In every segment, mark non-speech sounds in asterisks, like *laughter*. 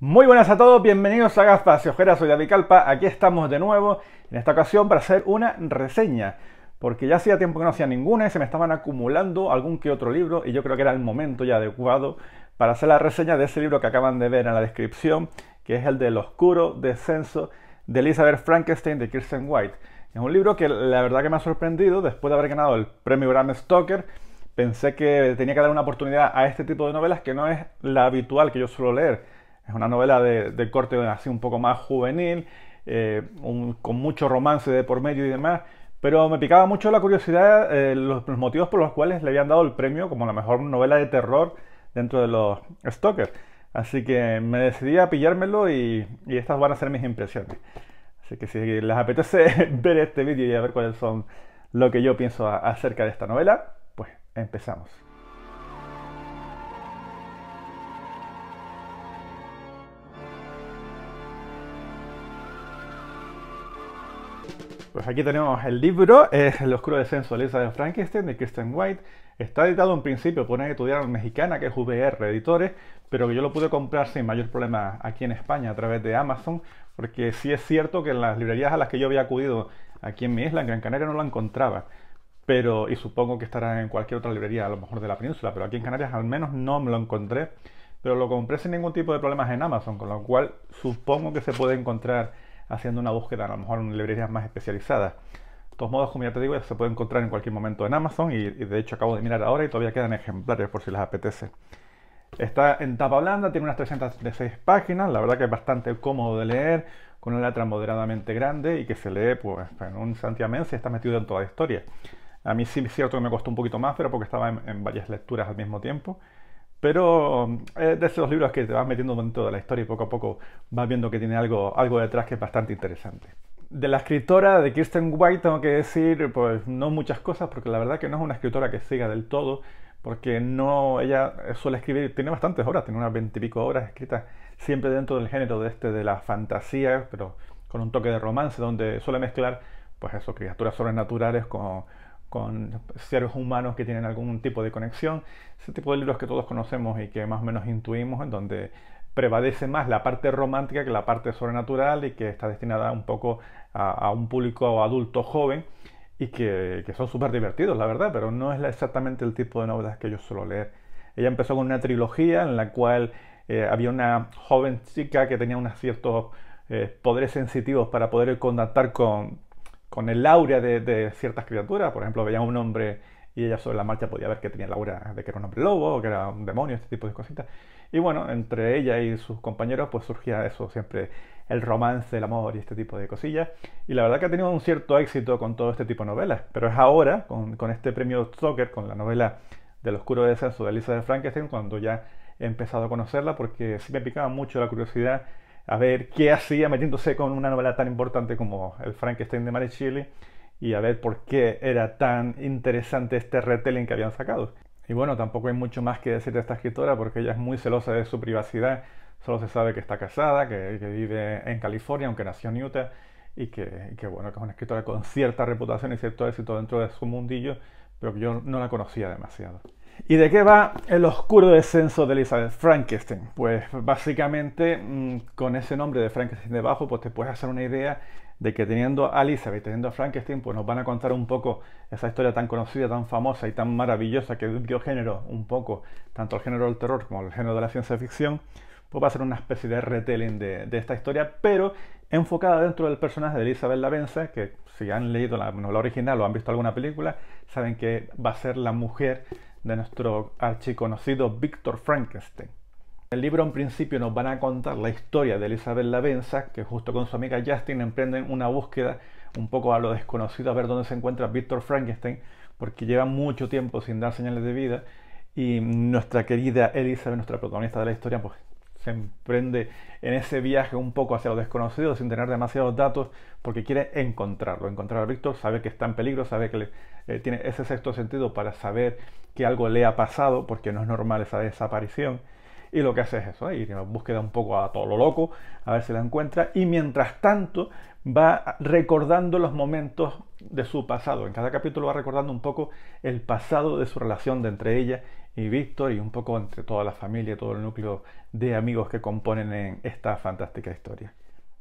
Muy buenas a todos, bienvenidos a Gafas y Ojeras, soy David aquí estamos de nuevo, en esta ocasión para hacer una reseña, porque ya hacía tiempo que no hacía ninguna y se me estaban acumulando algún que otro libro y yo creo que era el momento ya adecuado para hacer la reseña de ese libro que acaban de ver en la descripción, que es el del oscuro descenso de Elizabeth Frankenstein de Kirsten White. Es un libro que la verdad que me ha sorprendido, después de haber ganado el premio Bram Stoker, pensé que tenía que dar una oportunidad a este tipo de novelas que no es la habitual que yo suelo leer es una novela de, corte así un poco más juvenil, eh, con mucho romance de por medio y demás. Pero me picaba mucho la curiosidad eh, los, motivos por los cuales le habían dado el premio como la mejor novela de terror dentro de los Stalker. Así que me decidí a pillármelo y, y estas van a ser mis impresiones. Así que si les apetece *laughs* ver este vídeo y a ver cuáles son lo que yo pienso acerca de esta novela, pues empezamos. Pues aquí tenemos el libro, El oscuro descenso de Elisa Frankenstein, de Kristen White. Está editado en principio por una editorial mexicana que es VR Editores, pero que yo lo pude comprar sin mayor problema aquí en España a través de Amazon, porque sí es cierto que en las librerías a las que yo había acudido aquí en mi isla, en Gran Canaria, no lo encontraba. Pero, y supongo que estará en cualquier otra librería, a lo mejor de la península, pero aquí en Canarias al menos no me lo encontré. Pero lo compré sin ningún tipo de problemas en Amazon, con lo cual supongo que se puede encontrar haciendo una búsqueda a lo mejor en librerías más especializadas. De todos modos, como ya te digo, se puede encontrar en cualquier momento en Amazon y, de hecho acabo de mirar ahora y todavía quedan ejemplares por si les apetece. Está en tapa blanda, tiene unas 306 páginas, la verdad que es bastante cómodo de leer, con una letra moderadamente grande y que se lee pues en un santiamén si está metido en toda la historia. A mí sí es cierto que me costó un poquito más, pero porque estaba en varias lecturas al mismo tiempo. Pero es eh, de esos libros que te vas metiendo dentro de la historia y poco a poco vas viendo que tiene algo, algo detrás que es bastante interesante. De la escritora de Kirsten White tengo que decir, pues no muchas cosas, porque la verdad que no es una escritora que siga del todo, porque no, ella eh, suele escribir, tiene bastantes obras, tiene unas veintipico obras escritas, siempre dentro del género de este de la fantasía, pero con un toque de romance, donde suele mezclar, pues eso, criaturas sobrenaturales con, con seres humanos que tienen algún tipo de conexión, ese tipo de libros que todos conocemos y que más o menos intuimos, en donde prevalece más la parte romántica que la parte sobrenatural y que está destinada un poco a, un público adulto joven y que, son súper divertidos, la verdad, pero no es exactamente el tipo de novelas que yo suelo leer. Ella empezó con una trilogía en la cual eh, había una joven chica que tenía unos ciertos eh, poderes sensitivos para poder contactar con, con el aura de, ciertas criaturas. Por ejemplo, veía un hombre y ella sobre la marcha podía ver que tenía el aura de que era un hombre lobo que era un demonio, este tipo de cositas. Y bueno, entre ella y sus compañeros pues surgía eso siempre, el romance, el amor y este tipo de cosillas. Y la verdad que ha tenido un cierto éxito con todo este tipo de novelas. Pero es ahora, con, este premio Zucker, con la novela del oscuro descenso de Elizabeth Frankenstein, cuando ya he empezado a conocerla porque sí me picaba mucho la curiosidad a ver qué hacía metiéndose con una novela tan importante como El Frankenstein de Mary Shelley y a ver por qué era tan interesante este retelling que habían sacado. Y bueno, tampoco hay mucho más que decir de esta escritora porque ella es muy celosa de su privacidad. Solo se sabe que está casada, que, vive en California, aunque nació en Utah, y que, bueno, que es una escritora con cierta reputación y cierto éxito dentro de su mundillo, pero que yo no la conocía demasiado. ¿Y de qué va el oscuro descenso de Elizabeth Frankenstein? Pues básicamente mm, con ese nombre de Frankenstein debajo, pues te puedes hacer una idea de que teniendo a Elizabeth, teniendo a Frankenstein, pues nos van a contar un poco esa historia tan conocida, tan famosa y tan maravillosa que dio género un poco, tanto al género del terror como al género de la ciencia ficción, pues va a ser una especie de retelling de, de esta historia, pero enfocada dentro del personaje de Elizabeth Lavenza, que si han leído la novela original o han visto alguna película, saben que va a ser la mujer de nuestro archiconocido Víctor Frankenstein. el libro en principio nos van a contar la historia de Elizabeth Lavenza, que junto con su amiga Justin emprenden una búsqueda un poco a lo desconocido a ver dónde se encuentra Víctor Frankenstein, porque lleva mucho tiempo sin dar señales de vida y nuestra querida Elizabeth, nuestra protagonista de la historia, pues emprende en ese viaje un poco hacia lo desconocido sin tener demasiados datos porque quiere encontrarlo, encontrar a Víctor, sabe que está en peligro, sabe que eh, tiene ese sexto sentido para saber que algo le ha pasado porque no es normal esa desaparición. Y lo que hace es eso, ¿eh? ir en búsqueda un poco a todo lo loco, a ver si la encuentra. Y mientras tanto va recordando los momentos de su pasado. En cada capítulo va recordando un poco el pasado de su relación de entre ella y Víctor y un poco entre toda la familia, todo el núcleo de amigos que componen en esta fantástica historia.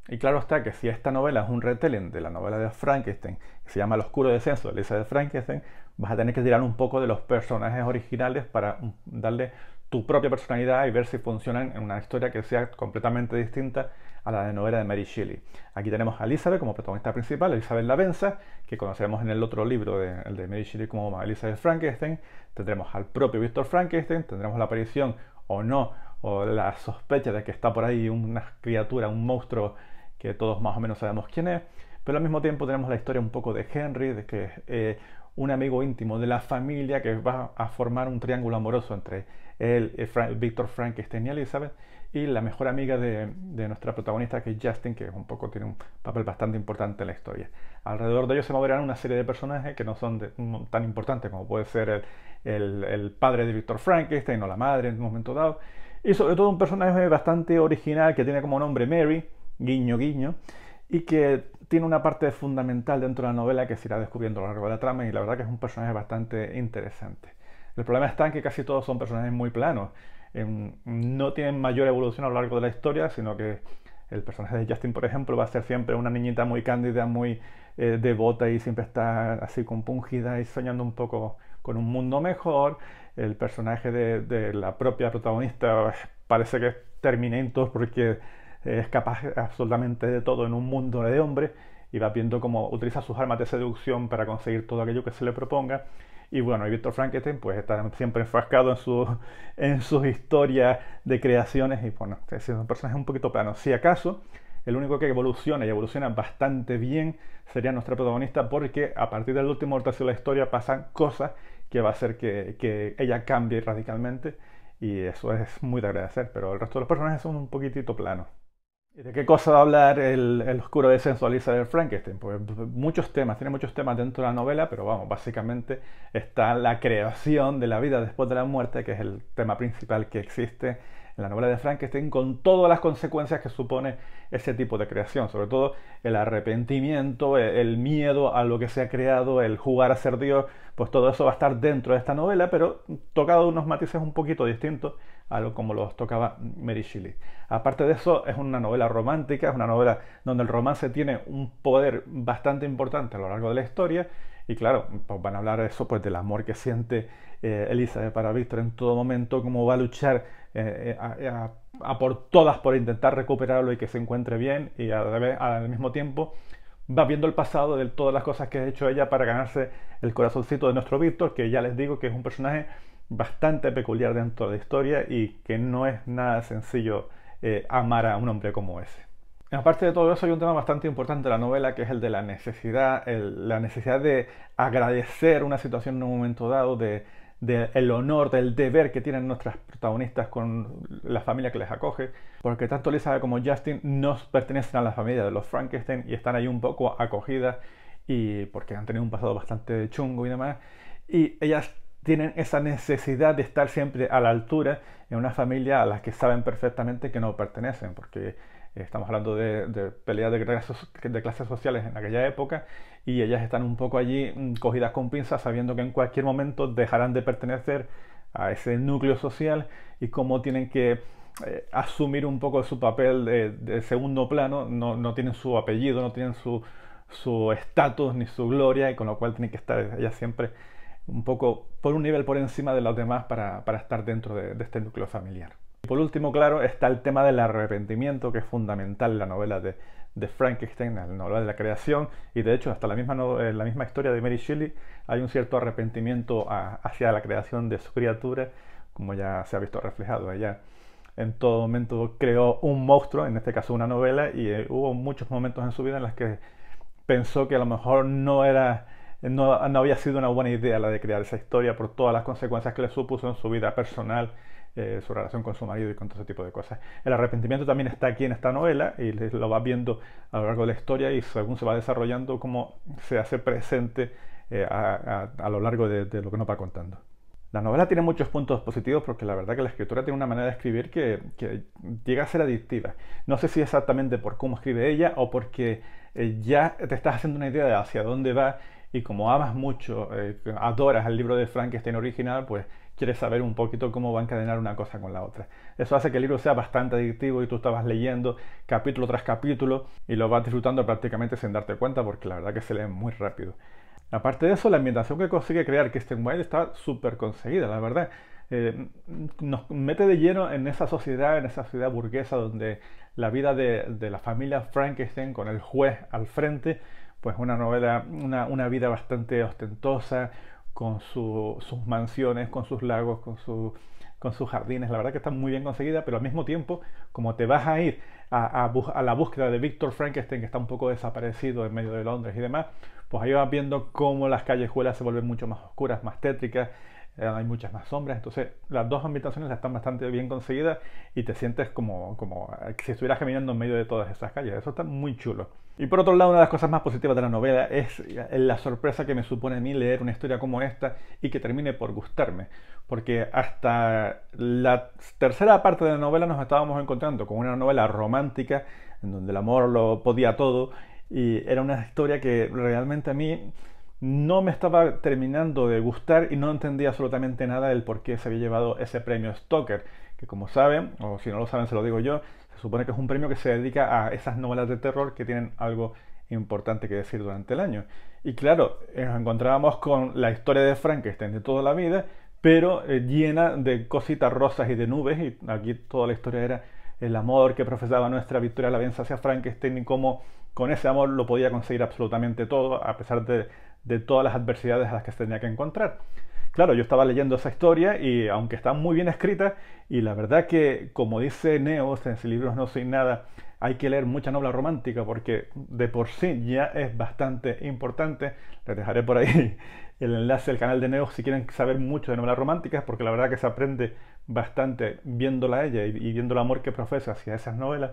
Y claro está que si esta novela es un retelling de la novela de Frankenstein, que se llama El oscuro descenso de Lisa de Frankenstein, vas a tener que tirar un poco de los personajes originales para darle tu propia personalidad y ver si funcionan en una historia que sea completamente distinta a la novela de Mary Shelley. Aquí tenemos a Elizabeth como protagonista principal, Elizabeth Lavenza, que conocemos en el otro libro, de, Mary Shelley, como Elizabeth Frankenstein. Tendremos al propio Víctor Frankenstein, tendremos la aparición o no, o la sospecha de que está por ahí una criatura, un monstruo que todos más o menos sabemos quién es. Pero al mismo tiempo tenemos la historia un poco de Henry, de que es eh, un amigo íntimo de la familia que va a formar un triángulo amoroso entre el, Victor eh, Víctor Frankenstein y Elizabeth, y la mejor amiga de, nuestra protagonista, que es Justin, que un poco tiene un papel bastante importante en la historia. Alrededor de ellos se moverán una serie de personajes que no son tan importantes como puede ser el, el, el padre de Víctor Frankenstein o la madre en un momento dado, y sobre todo un personaje bastante original que tiene como nombre Mary, guiño guiño, y que tiene una parte fundamental dentro de la novela que se irá descubriendo a lo largo de la trama y la verdad que es un personaje bastante interesante. El problema está en que casi todos son personajes muy planos. no tienen mayor evolución a lo largo de la historia, sino que el personaje de Justin, por ejemplo, va a ser siempre una niñita muy cándida, muy eh, devota y siempre está así compungida y soñando un poco con un mundo mejor. El personaje de, la propia protagonista pues, parece que es Terminator porque es capaz absolutamente de todo en un mundo de hombres y va viendo cómo utiliza sus armas de seducción para conseguir todo aquello que se le proponga. Y bueno, y Víctor Frankenstein pues está siempre enfrascado en, su, sus historias de creaciones y bueno, es un personaje un poquito plano. Si acaso, el único que evoluciona y evoluciona bastante bien sería nuestra protagonista porque a partir del último tercio de la historia pasan cosas que va a hacer que, que ella cambie radicalmente y eso es muy de agradecer, pero el resto de los personajes son un poquitito planos. ¿De qué cosa va a hablar el, oscuro descenso de Frankenstein? Pues muchos temas, tiene muchos temas dentro de la novela, pero vamos, básicamente está la creación de la vida después de la muerte, que es el tema principal que existe la novela de Frankenstein con todas las consecuencias que supone ese tipo de creación, sobre todo el arrepentimiento, e, el miedo a lo que se ha creado, el jugar a ser Dios, pues todo eso va a estar dentro de esta novela, pero tocado unos matices un poquito distintos a lo como los tocaba Mary Shelley. Aparte de eso, es una novela romántica, es una novela donde el romance tiene un poder bastante importante a lo largo de la historia, y claro, pues van a hablar de eso pues del amor que siente eh, eh, para Víctor en todo momento, cómo va a luchar eh, eh, a, por todas por intentar recuperarlo y que se encuentre bien y al, mismo tiempo va viendo el pasado de todas las cosas que ha hecho ella para ganarse el corazoncito de nuestro Víctor, que ya les digo que es un personaje bastante peculiar dentro de la historia y que no es nada sencillo amar a un hombre como ese. Aparte de todo eso hay un tema bastante importante de la novela que es el de la necesidad, la necesidad de agradecer una situación en un momento dado, de del honor, del deber que tienen nuestras protagonistas con la familia que les acoge, porque tanto Lisa como Justin no pertenecen a la familia de los Frankenstein y están ahí un poco acogidas y porque han tenido un pasado bastante chungo y demás, y ellas tienen esa necesidad de estar siempre a la altura en una familia a la que saben perfectamente que no pertenecen, porque Estamos hablando de, peleas de clases, sociales en aquella época y ellas están un poco allí mm, cogidas con pinzas sabiendo que en cualquier momento dejarán de pertenecer a ese núcleo social y cómo tienen que eh, asumir un poco su papel de, segundo plano, no, tienen su apellido, no tienen su estatus ni su gloria y con lo cual tienen que estar ellas siempre un poco por un nivel por encima de los demás para, estar dentro de este núcleo familiar. Y Por último, claro, está el tema del arrepentimiento, que es fundamental en la novela de, Frankenstein, en la novela de la creación, y de hecho hasta la misma, en eh, la misma historia de Mary Shelley hay un cierto arrepentimiento hacia la creación de su criatura, como ya se ha visto reflejado. allá. en todo momento creó un monstruo, en este caso una novela, y eh, hubo muchos momentos en su vida en los que pensó que a lo mejor no era... No, no había sido una buena idea la de crear esa historia por todas las consecuencias que le supuso en su vida personal eh, su relación con su marido y con todo ese tipo de cosas. El arrepentimiento también está aquí en esta novela y lo va viendo a lo largo de la historia y según se va desarrollando, cómo se hace presente eh, a, lo largo de, lo que nos va contando. La novela tiene muchos puntos positivos porque la verdad que la escritora tiene una manera de escribir que, llega a ser adictiva. No sé si exactamente por cómo escribe ella o porque eh, ya te estás haciendo una idea de hacia dónde va y como amas mucho, adoras el libro de Frankenstein original, pues Quieres saber un poquito cómo va a encadenar una cosa con la otra. Eso hace que el libro sea bastante adictivo y tú estabas leyendo capítulo tras capítulo y lo vas disfrutando prácticamente sin darte cuenta porque la verdad que se lee muy rápido. Aparte de eso, la ambientación que consigue crear este Wild está súper conseguida, la verdad. Eh, nos mete de lleno en esa sociedad, en esa ciudad burguesa donde la vida de, la familia Frankenstein con el juez al frente, pues una novela, una vida bastante ostentosa, con sus mansiones, con sus lagos, con, con sus jardines. La verdad que está muy bien conseguida, pero al mismo tiempo, como te vas a ir a, a, la búsqueda de Víctor Frankenstein, que está un poco desaparecido en medio de Londres y demás, pues ahí vas viendo cómo las callejuelas se vuelven mucho más oscuras, más tétricas, eh, hay muchas más sombras, entonces las dos ambientaciones están bastante bien conseguidas y te sientes como, como eh, si estuvieras caminando en medio de todas esas calles, eso está muy chulo. Y por otro lado, una de las cosas más positivas de la novela es eh, la sorpresa que me supone a mí leer una historia como esta y que termine por gustarme. Porque hasta la tercera parte de la novela nos estábamos encontrando con una novela romántica en donde el amor lo podía todo y era una historia que realmente a mí no me estaba terminando de gustar y no entendía absolutamente nada del por qué se había llevado ese premio Stoker, que como saben, o si no lo saben se lo digo yo, se supone que es un premio que se dedica a esas novelas de terror que tienen algo importante que decir durante el año. Y claro, nos encontrábamos con la historia de Frankenstein de toda la vida, pero eh, llena de cositas rosas y de nubes, y aquí toda la historia era el amor que profesaba nuestra Victoria la venza hacia Frankenstein y cómo con ese amor lo podía conseguir absolutamente todo, a pesar de de todas las adversidades a las que se tenía que encontrar. Claro, yo estaba leyendo esa historia y aunque está muy bien escrita, y la verdad que, como dice Neos en sus libros No soy nada, hay que leer mucha novela romántica porque de por sí ya es bastante importante. Les dejaré por ahí *laughs* el enlace al canal de Neos si quieren saber mucho de novelas románticas porque la verdad que se aprende bastante viéndola a ella y, viendo el amor que profesa hacia esas novelas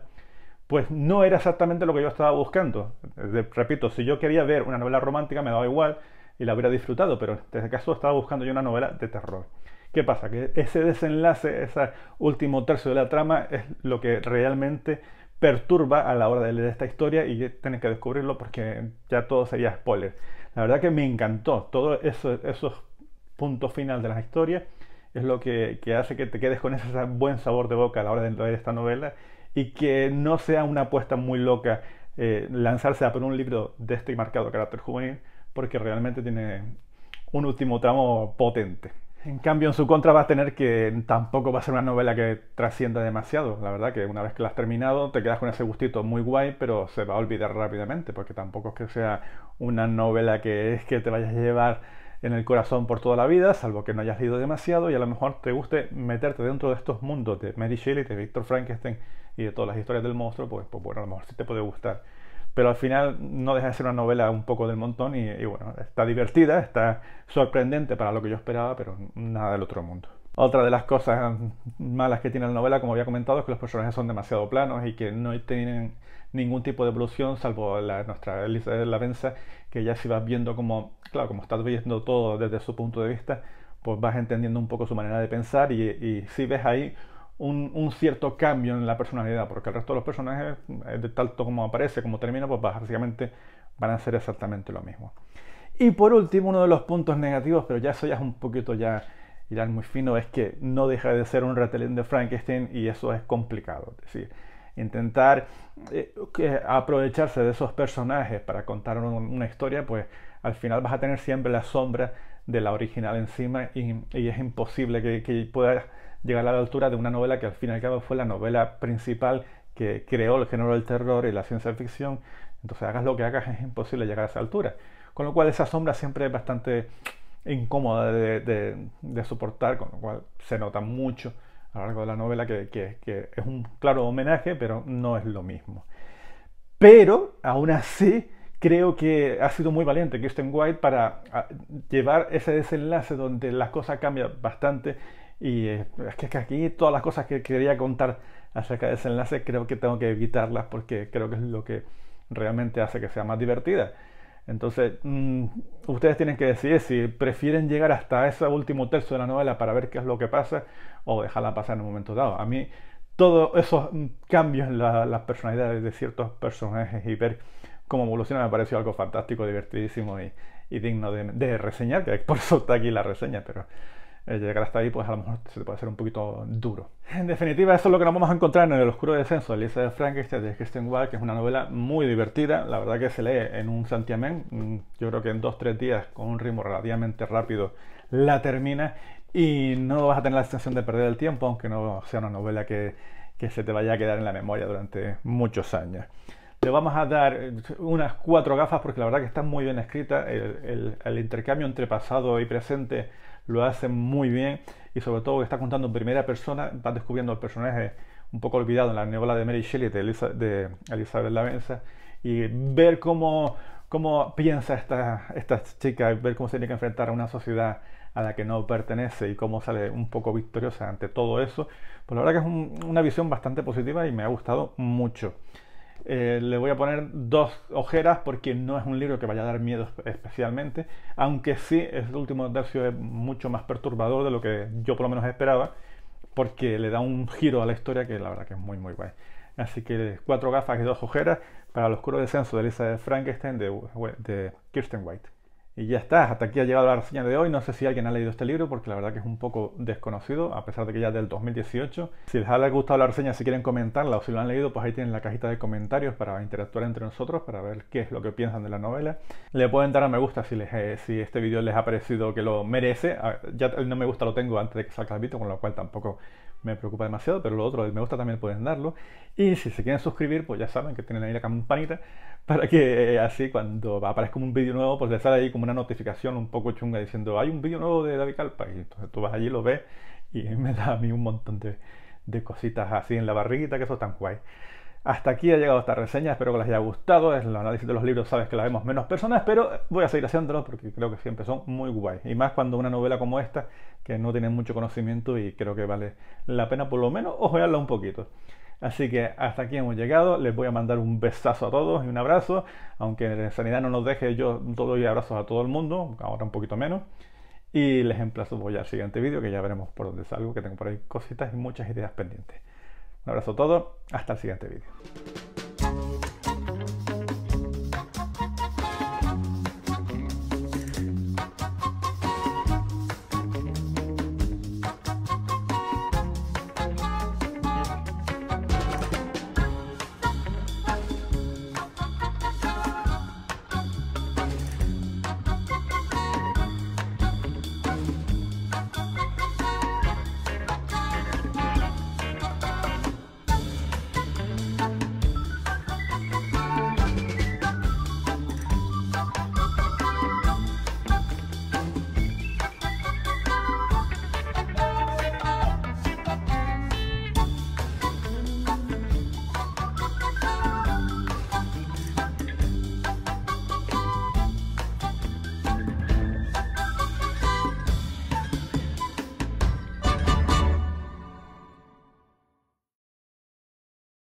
pues no era exactamente lo que yo estaba buscando. Repito, si yo quería ver una novela romántica me daba igual y la hubiera disfrutado, pero en este caso estaba buscando yo una novela de terror. ¿Qué pasa? Que ese desenlace, ese último tercio de la trama es lo que realmente perturba a la hora de leer esta historia y tienes que descubrirlo porque ya todo sería spoiler. La verdad que me encantó Todo eso, esos puntos finales de la historia es lo que, que, hace que te quedes con ese buen sabor de boca a la hora de leer esta novela y que no sea una apuesta muy loca eh, lanzarse a por un libro de este marcado carácter juvenil, porque realmente tiene un último tramo potente. En cambio, en su contra vas a tener que tampoco va a ser una novela que trascienda demasiado. La verdad que una vez que la has terminado te quedas con ese gustito muy guay, pero se va a olvidar rápidamente, porque tampoco es que sea una novela que es que te vayas a llevar en el corazón por toda la vida, salvo que no hayas leído demasiado y a lo mejor te guste meterte dentro de estos mundos de Mary Shelley, de Victor Frankenstein y de todas las historias del monstruo, pues, pues, bueno, a lo mejor sí te puede gustar. Pero al final no deja de ser una novela un poco del montón y, bueno, está divertida, está sorprendente para lo que yo esperaba, pero nada del otro mundo. Otra de las cosas malas que tiene la novela, como había comentado, es que los personajes son demasiado planos y que no tienen ningún tipo de evolución, salvo nuestra Elisa de la Venza, que ya si vas viendo como, claro, como estás viendo todo desde su punto de vista, pues vas entendiendo un poco su manera de pensar y si ves ahí un, cierto cambio en la personalidad, porque el resto de los personajes, eh, de tanto como aparece, como termina, pues básicamente van a ser exactamente lo mismo. Y por último, uno de los puntos negativos, pero ya eso ya es un poquito ya irán muy fino, es que no deja de ser un retelling de Frankenstein y eso es complicado. Es decir, intentar eh, aprovecharse de esos personajes para contar una historia, pues al final vas a tener siempre la sombra de la original encima y, es imposible que puedas llegar a la altura de una novela que al fin y al cabo fue la novela principal que creó el género del terror y la ciencia ficción. Entonces hagas lo que hagas es imposible llegar a esa altura. Con lo cual esa sombra siempre es bastante incómoda de, soportar, con lo cual se nota mucho a lo largo de la novela que, es un claro homenaje, pero no es lo mismo. Pero aún así creo que ha sido muy valiente Kristen White para llevar ese desenlace donde las cosas cambian bastante y eh, es, que, aquí todas las cosas que quería contar acerca de ese enlace creo que tengo que evitarlas porque creo que es lo que realmente hace que sea más divertida. Entonces, mm, ustedes tienen que decidir si prefieren llegar hasta ese último tercio de la novela para ver qué es lo que pasa o dejarla pasar en un momento dado. A mí, todos esos mm, cambios en las personalidades de ciertos personajes y ver cómo evoluciona me pareció algo fantástico, divertidísimo y, digno de, de, reseñar, que por eso está aquí la reseña, pero llegar hasta ahí, pues a lo mejor se te puede hacer un poquito duro. En definitiva, eso es lo que nos vamos a encontrar en El Oscuro Descenso de de Frankenstein de Christian Wild, que es una novela muy divertida. La verdad que se lee en un santiamén. Mm, yo creo que en dos, tres días, con un ritmo relativamente rápido, la termina y no vas a tener la sensación de perder el tiempo, aunque no sea una novela que, se te vaya a quedar en la memoria durante muchos años. Le vamos a dar eh, unas cuatro gafas porque la verdad que está muy bien escrita. el intercambio entre pasado y presente lo hace muy bien y sobre todo está contando en primera persona, va descubriendo al personaje un poco olvidado en la novela de Mary Shelley de, de Elizabeth Lavenza y ver cómo, piensa esta, esta chica, ver cómo se tiene que enfrentar a una sociedad a la que no pertenece y cómo sale un poco victoriosa ante todo eso, pues la verdad que es una visión bastante positiva y me ha gustado mucho. Eh, le voy a poner dos ojeras porque no es un libro que vaya a dar miedo especialmente, aunque sí, el último tercio es mucho más perturbador de lo que yo por lo menos esperaba, porque le da un giro a la historia que la verdad que es muy, muy guay. Así que cuatro gafas y dos ojeras para el oscuro descenso de Elizabeth Frankenstein de, de Kirsten White. Y ya está, hasta aquí ha llegado la reseña de hoy. No sé si alguien ha leído este libro porque la verdad que es un poco desconocido, a pesar de que ya es del 2018. Si les ha gustado la reseña, si quieren comentarla o si lo han leído, pues ahí tienen la cajita de comentarios para interactuar entre nosotros, para ver qué es lo que piensan de la novela. Le pueden dar a me gusta si, les, eh, si este vídeo les ha parecido que lo merece. Ah, ya el no me gusta lo tengo antes de que salga el vídeo, con lo cual tampoco me preocupa demasiado, pero lo otro, me gusta también pueden darlo. Y si se quieren suscribir, pues ya saben que tienen ahí la campanita *laughs* para que eh, así cuando aparezca un vídeo nuevo, pues les sale ahí como una notificación un poco chunga diciendo hay un vídeo nuevo de David Calpa. Y entonces tú vas allí, lo ves y *laughs* me da a mí un montón de, cositas así en la barriguita, que eso es tan guay. Hasta aquí ha llegado esta reseña, espero que les haya gustado. es El análisis de los libros sabes que la vemos menos personas, pero voy a seguir haciéndolo porque creo que siempre son muy guay. Y más cuando una novela como esta que no tienen mucho conocimiento y creo que vale la pena por lo menos ojearla un poquito. Así que hasta aquí hemos llegado. Les voy a mandar un besazo a todos y un abrazo. Aunque en sanidad no nos deje, yo doy abrazos a todo el mundo, ahora un poquito menos. Y les emplazo voy al siguiente vídeo que ya veremos por dónde salgo, que tengo por ahí cositas y muchas ideas pendientes. Un abrazo a todos, hasta el siguiente vídeo.